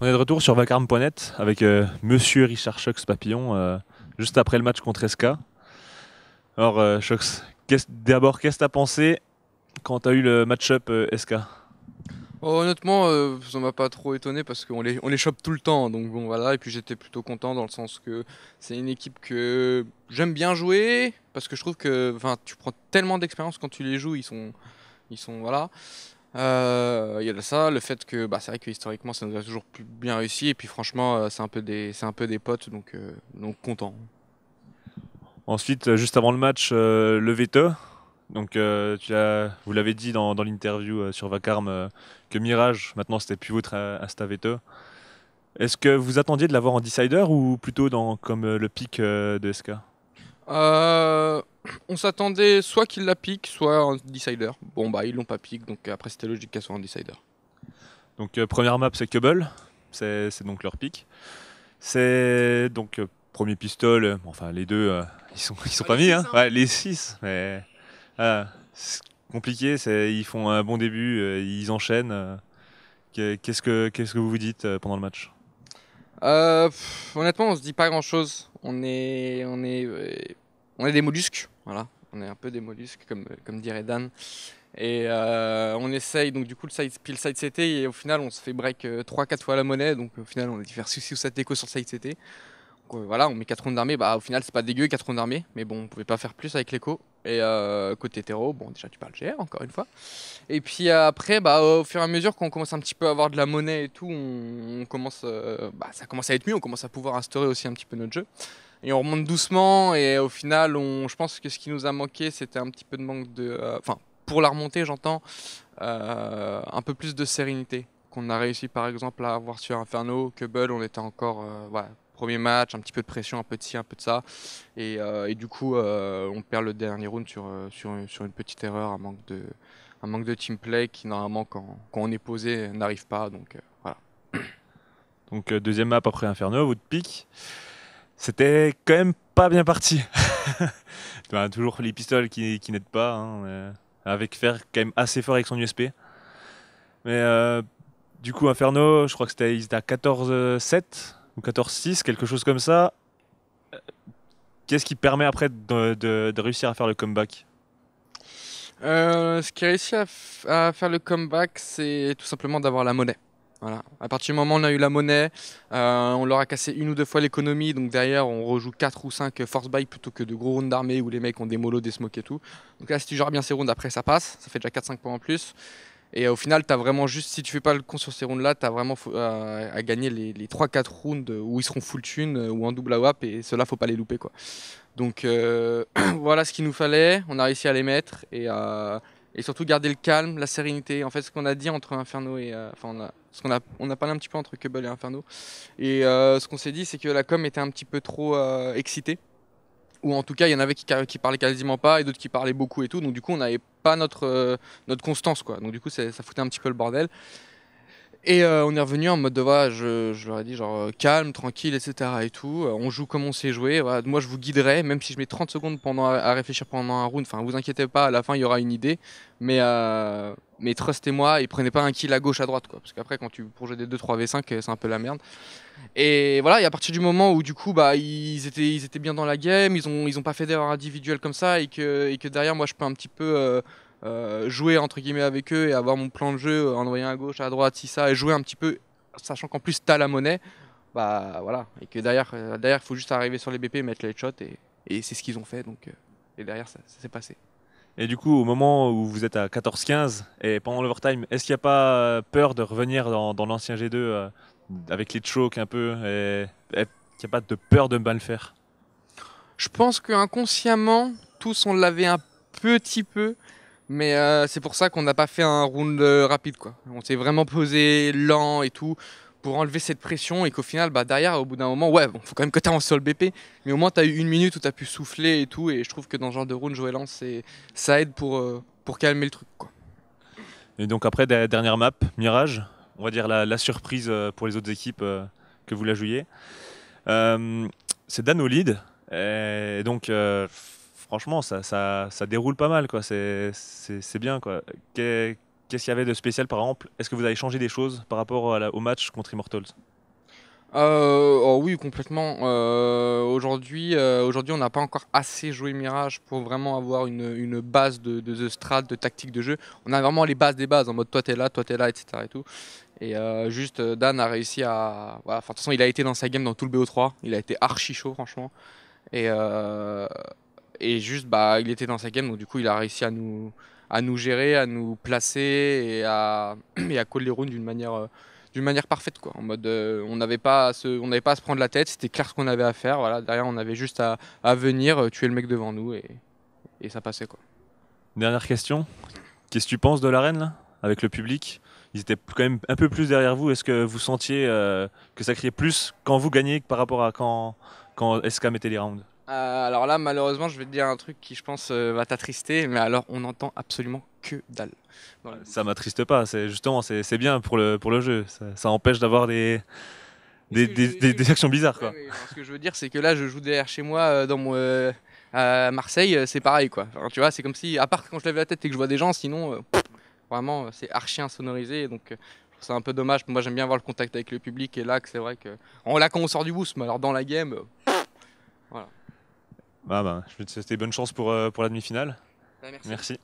On est de retour sur vacarme.net avec euh, monsieur Richard Shox Papillon, euh, juste après le match contre SK. Alors, Shox, euh, d'abord, qu'est-ce que t'as pensé quand t'as eu le match-up SK oh, Honnêtement, ça ne m'a pas trop étonné parce qu'on les, on les chope tout le temps. Donc bon, voilà. Et puis j'étais plutôt content dans le sens que c'est une équipe que j'aime bien jouer parce que je trouve que tu prends tellement d'expérience quand tu les joues. Ils sont. Ils sont voilà. Il euh, y a ça, le fait que bah, c'est vrai que historiquement ça nous a toujours plus bien réussi et puis franchement euh, c'est un peu des un peu des potes donc euh, content. Ensuite, juste avant le match, le veto. Donc tu as, vous l'avez dit dans, l'interview sur Vacarme que Mirage maintenant c'était plus votre Asta veto. Est-ce que vous attendiez de l'avoir en decider ou plutôt dans comme le pic de SK euh, on s'attendait soit qu'il la pique, soit un decider. Bon, bah, ils l'ont pas pique, donc après, c'était logique qu'elle soit un decider. Donc, euh, première map, c'est Kubble, C'est donc leur pique. C'est donc euh, premier pistol. enfin, les deux, ils sont, ils sont pas mis. Hein. hein. Ouais, les six, Mais ah, c'est compliqué. Ils font un bon début. ils enchaînent. Qu'est-ce que, qu'est-ce que vous vous dites pendant le match honnêtement, on se dit pas grand chose. On est, on est on est des mollusques, voilà. On est un peu des mollusques, comme, comme dirait Dan. Et euh, on essaye, donc du coup, le side, pile CT, et au final, on se fait break 3-4 euh, fois la monnaie, donc au final, on a dû faire 6 ou 7 échos sur le side CT. Euh, voilà, on met 4 rondes d'armée, bah au final c'est pas dégueu 4 rondes d'armée, mais bon, on pouvait pas faire plus avec l'écho. Et euh, côté terreau, bon déjà tu parles GR encore une fois. Et puis après, bah au fur et à mesure qu'on commence un petit peu à avoir de la monnaie et tout, on, commence, euh, bah, ça commence à être mieux, on commence à pouvoir instaurer aussi un petit peu notre jeu. Et on remonte doucement et au final, on, je pense que ce qui nous a manqué, c'était un petit peu de manque de, enfin pour la remontée, j'entends un peu plus de sérénité qu'on a réussi par exemple à avoir sur Inferno, que Bull, on était encore, premier match, un petit peu de pression, un peu de ci, un peu de ça. Et, euh, du coup, euh, on perd le dernier round euh, sur, sur, une petite erreur, un manque de, un manque de team play qui, normalement, quand, quand on est posé, n'arrive pas. Donc voilà. Donc deuxième map après Inferno, de pique. C'était quand même pas bien parti. toujours les pistoles qui, qui n'aident pas. Hein, avec faire quand même assez fort avec son USP. Mais du coup, Inferno, je crois que c'était à 14-7. 14-6, quelque chose comme ça. Euh, qu'est-ce qui permet après de, réussir à faire le comeback euh, ce qui réussit à, faire le comeback, c'est tout simplement d'avoir la monnaie. Voilà. À partir du moment où on a eu la monnaie, euh, on leur a cassé une ou deux fois l'économie, donc derrière on rejoue 4 ou 5 force buy plutôt que de gros rounds d'armée où les mecs ont des molos, des smokes et tout. Donc là si tu gères bien ces rounds après ça passe, ça fait déjà 4-5 points en plus. Et au final, tu as vraiment juste, si tu fais pas le con sur ces rounds-là, tu as vraiment euh, à, gagner les, les 3-4 rounds où ils seront full tune euh, ou en double AWAP et cela faut pas les louper. quoi. Donc euh, voilà ce qu'il nous fallait, on a réussi à les mettre et, à, et surtout garder le calme, la sérénité. En fait, ce qu'on a dit entre Inferno et. enfin, ce qu'on a, on a parlé un petit peu entre Kubble et Inferno. Et ce qu'on s'est dit, c'est que la com était un petit peu trop excitée ou en tout cas il y en avait qui, qui parlaient quasiment pas et d'autres qui parlaient beaucoup et tout donc du coup on n'avait pas notre, euh, notre constance quoi donc du coup ça foutait un petit peu le bordel et euh, on est revenu en mode de voilà, je, je, leur ai dit genre euh, calme, tranquille, etc. et tout. Euh, on joue comme on sait jouer. Moi, je vous guiderai, même si je mets 30 secondes pendant, à réfléchir pendant un round. Enfin, vous inquiétez pas, à la fin, il y aura une idée. Mais, mais trustez-moi et prenez pas un kill à gauche, à droite. Quoi. Parce qu'après, quand tu pour jouer des 2-3 V5, c'est un peu la merde. Et voilà, et à partir du moment où du coup, bah, ils étaient, ils étaient bien dans la game, ils ont, ils ont pas fait d'erreur individuelle comme ça, et que, et que derrière, moi, je peux un petit peu. Euh, jouer entre guillemets avec eux et avoir mon plan de jeu euh, en envoyant à gauche, à droite, si ça, et jouer un petit peu, sachant qu'en plus t'as la monnaie, bah voilà, et que derrière, il euh, derrière, faut juste arriver sur les BP, mettre les headshots et, c'est ce qu'ils ont fait, donc, et derrière, ça, s'est passé. Et du coup, au moment où vous êtes à 14-15 et pendant l'overtime, est-ce qu'il n'y a pas peur de revenir dans, l'ancien G2 avec les chokes un peu et, et qu'il n'y a pas de peur de mal faire Je pense qu'inconsciemment, tous on l'avait un petit peu, mais euh, c'est pour ça qu'on n'a pas fait un round euh, rapide. Quoi. On s'est vraiment posé lent et tout pour enlever cette pression et qu'au final, bah, derrière, au bout d'un moment, ouais, bon, faut quand même que tu sur le BP. Mais au moins, tu as eu une minute où tu as pu souffler et tout. Et je trouve que dans ce genre de round, jouer lent, ça aide pour, euh, pour calmer le truc. Quoi. Et donc après, dernière map, Mirage, on va dire la, surprise pour les autres équipes que vous la jouiez. c'est Dan au lead. Et donc, franchement, ça, ça, déroule pas mal, quoi. C'est, bien, quoi. Qu'est, ce qu'il y avait de spécial, par exemple Est-ce que vous avez changé des choses par rapport à au match contre Immortals euh, oh oui, complètement. Euh, euh, aujourd'hui, on n'a pas encore assez joué Mirage pour vraiment avoir une, base de, de, de strat, de tactique de jeu. On a vraiment les bases des bases, en mode toi t'es là, toi t'es là, etc. Et tout. Et juste Dan a réussi à. de toute façon, il a été dans sa game dans tout le BO3. Il a été archi chaud, franchement. Et et juste, bah, il était dans sa game, donc du coup, il a réussi à nous, à nous gérer, à nous placer et à, coller les rounds d'une manière, euh, d'une manière parfaite. Quoi. En mode, euh, on n'avait pas, à se, on pas se prendre la tête, c'était clair ce qu'on avait à faire. Voilà. Derrière, on avait juste à, venir, euh, tuer le mec devant nous et, ça passait. Quoi. Dernière question. Qu'est-ce que tu penses de l'arène, là, avec le public ils étaient quand même un peu plus derrière vous. Est-ce que vous sentiez que ça criait plus quand vous gagnez que par rapport à quand, quand SK mettait les rounds euh, alors là, malheureusement, je vais te dire un truc qui, je pense, euh, va t'attrister, mais alors on n'entend absolument que dalle. ça m'attriste pas, c'est justement, c'est bien pour le, pour le jeu. Ça, empêche d'avoir des des, actions bizarres quoi. ce que je veux dire c'est que là je joue derrière chez moi euh, dans à Marseille c'est pareil quoi. tu vois c'est comme si à part quand je lève la tête et que je vois des gens sinon vraiment c'est archi insonorisé donc c'est un peu dommage. Moi j'aime bien avoir le contact avec le public et là c'est vrai que... On là quand on sort du boost mais alors dans la game... Voilà. Bah, bah, je te bonne chance pour, euh, pour la demi-finale. Bah, merci.